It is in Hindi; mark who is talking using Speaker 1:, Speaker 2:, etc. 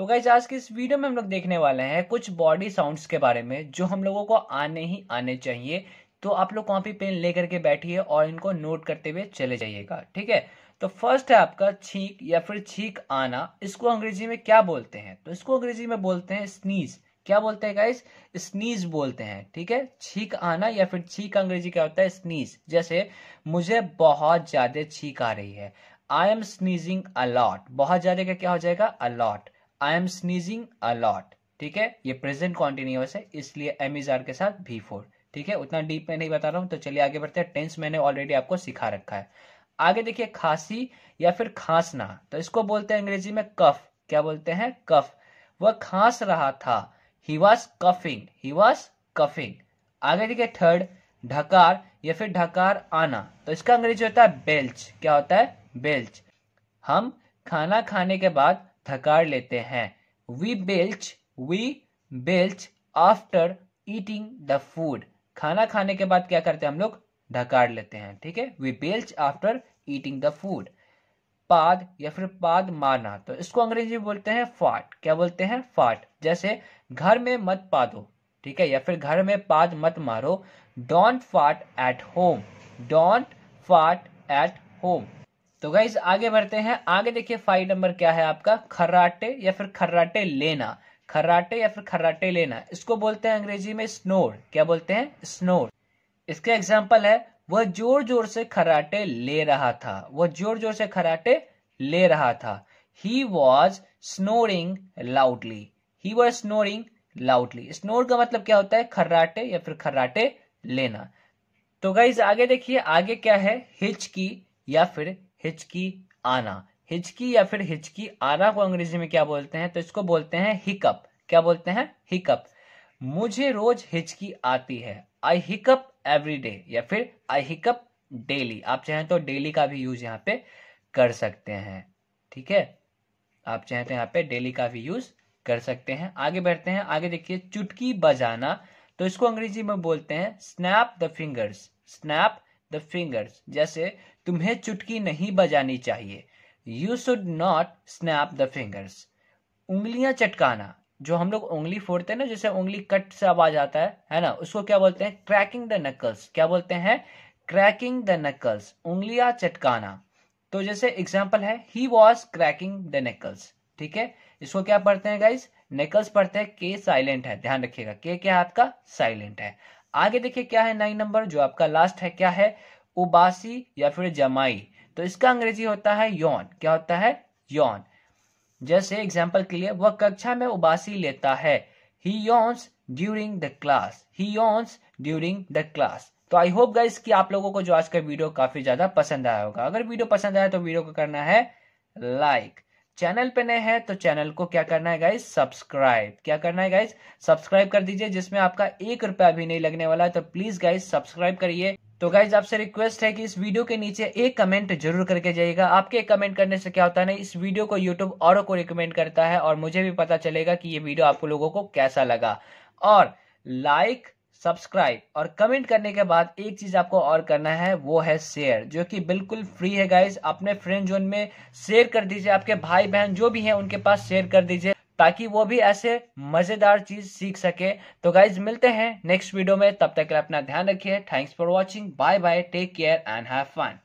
Speaker 1: तो गाइज आज की इस वीडियो में हम लोग देखने वाले हैं कुछ बॉडी साउंड्स के बारे में जो हम लोगों को आने ही आने चाहिए तो आप लोग कॉपी पेन ले करके बैठिए और इनको नोट करते हुए चले जाइएगा ठीक है तो फर्स्ट है आपका छींक या फिर छींक आना इसको अंग्रेजी में क्या बोलते हैं तो इसको अंग्रेजी में बोलते हैं स्नीज क्या बोलते हैं गाइज स्नीज बोलते हैं ठीक है छींक आना या फिर छींक अंग्रेजी क्या होता है स्नीज जैसे मुझे बहुत ज्यादा छींक आ रही है आई एम स्नीजिंग अलॉट बहुत ज्यादा का क्या हो जाएगा a lot I am sneezing a lot ठीक है ये प्रेजेंट कॉन्टिन्यूस है इसलिए एम इज आर के साथ भी फोर ठीक है उतना डीप में नहीं बता रहा हूं तो चलिए आगे बढ़ते हैं टेंस मैंने ऑलरेडी आपको सिखा रखा है आगे देखिए खांसी या फिर खांसना तो इसको बोलते हैं अंग्रेजी में कफ क्या बोलते हैं कफ वह खांस रहा था he was coughing he was coughing आगे देखिए थर्ड ढकार या फिर ढकार आना तो इसका अंग्रेजी होता है बेल्च क्या होता है बेल्च हम खाना खाने के बाद थकार लेते हैं we belch we belch after eating the food खाना खाने के बाद क्या करते हैं हम लोग ढकार लेते हैं ठीक है we belch after eating the food पाद या फिर पाद मारना तो इसको अंग्रेजी में बोलते हैं फाट क्या बोलते हैं फाट जैसे घर में मत पादो ठीक है या फिर घर में पाद मत मारो don't fart at home don't fart at home तो गाइज आगे बढ़ते हैं आगे देखिए फाइव नंबर क्या है आपका खर्राटे या फिर खर्राटे लेना खर्राटे या फिर खर्राटे लेना इसको बोलते हैं अंग्रेजी में स्नोर क्या बोलते हैं स्नोर इसके एग्जाम्पल है वह जोर जोर से खराटे ले रहा था वह जोर जोर से खराटे ले रहा था he was snoring loudly he was snoring loudly snore का मतलब क्या होता है खर्राटे या फिर खर्राटे लेना तो गाइज आगे देखिए आगे क्या है हिच की या फिर हिचकी आना हिचकी या फिर हिचकी आना को अंग्रेजी में क्या बोलते हैं तो इसको बोलते हैं हिकअप क्या बोलते हैं हिकअप मुझे रोज हिचकी आती है आई हिकअप एवरी डे या फिर आई हिकअप डेली आप चाहें तो डेली का भी यूज यहाँ पे कर सकते हैं ठीक है आप चाहें तो यहाँ पे डेली का भी यूज कर सकते हैं आगे बढ़ते हैं आगे देखिए चुटकी बजाना तो इसको अंग्रेजी में बोलते हैं snap the fingers snap the fingers जैसे तुम्हें चुटकी नहीं बजानी चाहिए you should not snap the fingers उंगलियां चटकाना जो हम लोग उंगली फोड़ते हैं ना जैसे उंगली कट से आवाज आता है है ना उसको क्या बोलते हैं क्रैकिंग द नकल्स क्या बोलते हैं क्रैकिंग द नकल्स उंगलियां चटकाना तो जैसे एग्जाम्पल है he was cracking the knuckles ठीक है इसको क्या पढ़ते हैं गाइज नेकल्स पढ़ते हैं के साइलेंट है ध्यान रखिएगा के क्या है आपका साइलेंट है आगे देखिए क्या है नाइन नंबर जो आपका लास्ट है क्या है उबासी या फिर जमाई तो इसका अंग्रेजी होता है यौन क्या होता है यौन जैसे एग्जाम्पल के लिए वह कक्षा में उबासी लेता है he yawns during the class he yawns during the class तो आई होप गाइस कि आप लोगों को जो आज का वीडियो काफी ज्यादा पसंद आया होगा अगर वीडियो पसंद आया तो वीडियो को करना है लाइक like. चैनल पे नए हैं तो चैनल को क्या करना है गाइज सब्सक्राइब क्या करना है गाइज सब्सक्राइब कर दीजिए जिसमें आपका एक रुपया भी नहीं लगने वाला है तो प्लीज गाइज सब्सक्राइब करिए तो गाइज आपसे रिक्वेस्ट है कि इस वीडियो के नीचे एक कमेंट जरूर करके जाइएगा आपके एक कमेंट करने से क्या होता है ना इस वीडियो को यूट्यूब औरों को रिकमेंड करता है और मुझे भी पता चलेगा कि ये वीडियो आपको लोगों को कैसा लगा और लाइक like, सब्सक्राइब और कमेंट करने के बाद एक चीज आपको और करना है वो है शेयर जो कि बिल्कुल फ्री है गाइज अपने फ्रेंड जोन में शेयर कर दीजिए आपके भाई बहन जो भी हैं उनके पास शेयर कर दीजिए ताकि वो भी ऐसे मजेदार चीज सीख सके तो गाइज मिलते हैं नेक्स्ट वीडियो में तब तक अपना ध्यान रखिए thanks for watching bye bye take care and have fun